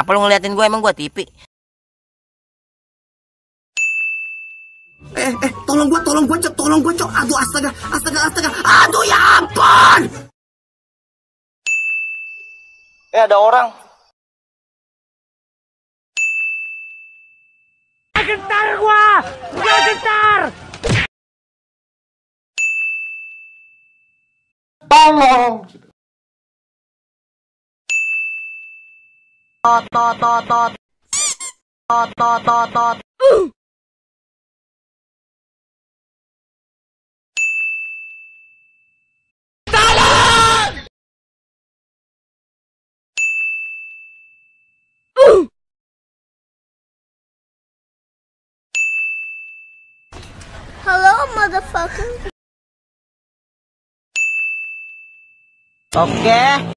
Kenapa lu ngeliatin gue emang gue tipi? Eh, eh, tolong gue, tolong gue, cok, tolong gue, cok. Aduh, astaga, astaga, astaga. Aduh, ya ampun! Eh, ada orang. Gentar gua! Gua gentar! Tolong! Ooh! Hello, motherfucker. Okay.